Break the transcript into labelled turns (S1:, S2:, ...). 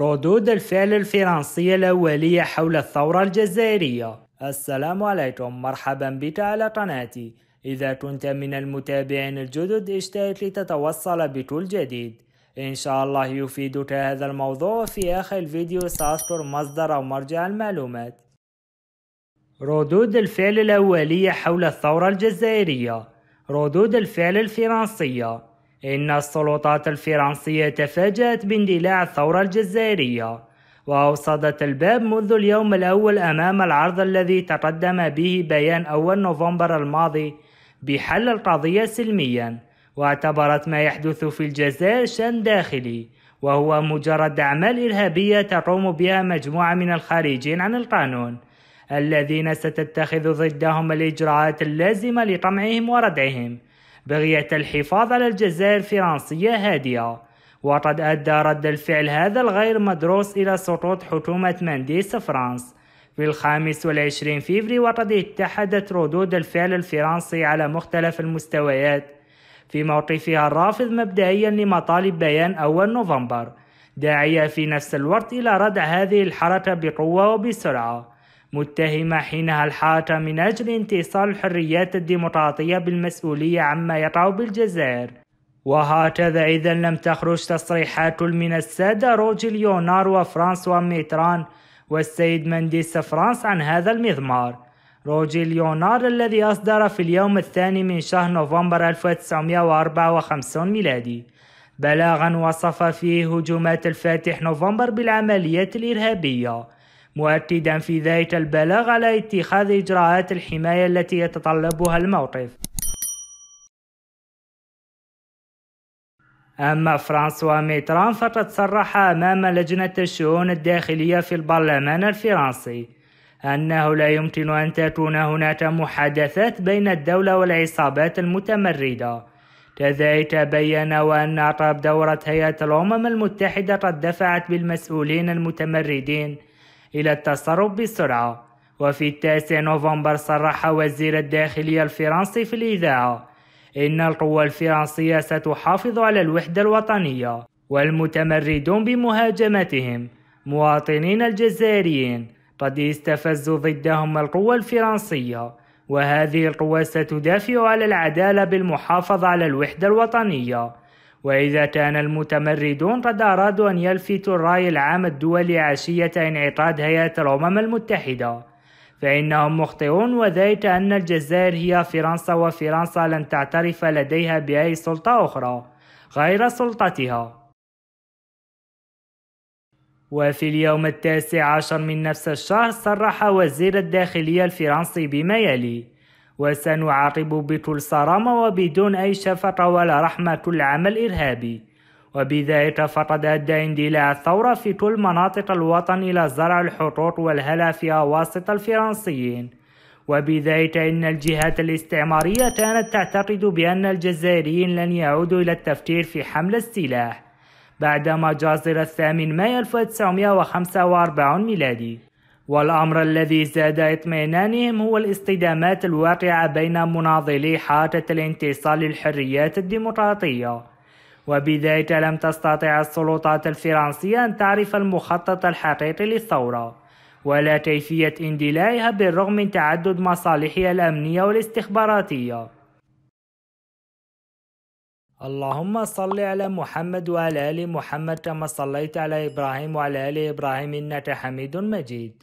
S1: ردود الفعل الفرنسية الأولية حول الثورة الجزائرية السلام عليكم مرحبا بك على قناتي إذا كنت من المتابعين الجدد اشترك لتتوصل بكل جديد إن شاء الله يفيدك هذا الموضوع في آخر الفيديو سأذكر مصدر أو مرجع المعلومات ردود الفعل الأولية حول الثورة الجزائرية ردود الفعل الفرنسية إن السلطات الفرنسية تفاجأت باندلاع الثورة الجزائرية وأوصدت الباب منذ اليوم الأول أمام العرض الذي تقدم به بيان أول نوفمبر الماضي بحل القضية سلميا واعتبرت ما يحدث في الجزائر شأن داخلي وهو مجرد أعمال إرهابية تقوم بها مجموعة من الخارجين عن القانون الذين ستتخذ ضدهم الإجراءات اللازمة لقمعهم وردعهم بغية الحفاظ على الجزائر الفرنسية هادئة وقد أدى رد الفعل هذا الغير مدروس إلى سقوط حكومة منديس فرانس في الخامس والعشرين فيفري وقد اتحدت ردود الفعل الفرنسي على مختلف المستويات في موقفها الرافض مبدئيا لمطالب بيان أول نوفمبر داعية في نفس الوقت إلى ردع هذه الحركة بقوة وبسرعة متهمة حينها الحاجة من أجل انتصال الحريات الديمقراطية بالمسؤولية عما يقع بالجزائر وهكذا إذا لم تخرج تصريحات من السادة روجي ليونار وفرانسوا ميتران والسيد منديس فرانس عن هذا المضمار روجي ليونار الذي أصدر في اليوم الثاني من شهر نوفمبر 1954 ميلادي بلاغا وصف فيه هجومات الفاتح نوفمبر بالعمليات الإرهابية مؤكدا في ذلك البلاغ على اتخاذ إجراءات الحماية التي يتطلبها الموقف أما فرانسوا ميتران فقد صرح أمام لجنة الشؤون الداخلية في البرلمان الفرنسي أنه لا يمكن أن تكون هناك محادثات بين الدولة والعصابات المتمردة كذلك بين وأن أطرب دورة هيئة الأمم المتحدة قد دفعت بالمسؤولين المتمردين إلى التصرف بسرعة وفي التاسع نوفمبر صرح وزير الداخلية الفرنسي في الإذاعة إن القوى الفرنسية ستحافظ على الوحدة الوطنية والمتمردون بمهاجمتهم مواطنين الجزائريين قد استفزوا ضدهم القوى الفرنسية وهذه القوى ستدافع على العدالة بالمحافظة على الوحدة الوطنية وإذا كان المتمردون قد أرادوا أن يلفتوا الرأي العام الدولي عشية انعقاد هيئة الأمم المتحدة فإنهم مخطئون وذلك أن الجزائر هي فرنسا وفرنسا لن تعترف لديها بأي سلطة أخرى غير سلطتها وفي اليوم التاسع عشر من نفس الشهر صرح وزير الداخلية الفرنسي بما يلي وسنعاقب صرامة وبدون أي شفقة ولا رحمة كل عمل إرهابي وبذلك فقد أدى اندلاع الثورة في كل مناطق الوطن إلى زرع الحطوط والهلا في أواسط الفرنسيين وبذلك إن الجهات الاستعمارية كانت تعتقد بأن الجزائريين لن يعودوا إلى التفكير في حمل السلاح بعد مجازر الثامن مايو 1945 ميلادي والأمر الذي زاد اطمئنانهم هو الاصطدامات الواقعة بين مناضلي حركة الانتصار للحريات الديمقراطية وبذلك لم تستطع السلطات الفرنسية أن تعرف المخطط الحقيقي للثورة ولا كيفية اندلائها بالرغم من تعدد مصالحها الأمنية والاستخباراتية اللهم صل على محمد وعلى آل محمد كما صليت على إبراهيم وعلى آل إبراهيم إنك حميد مجيد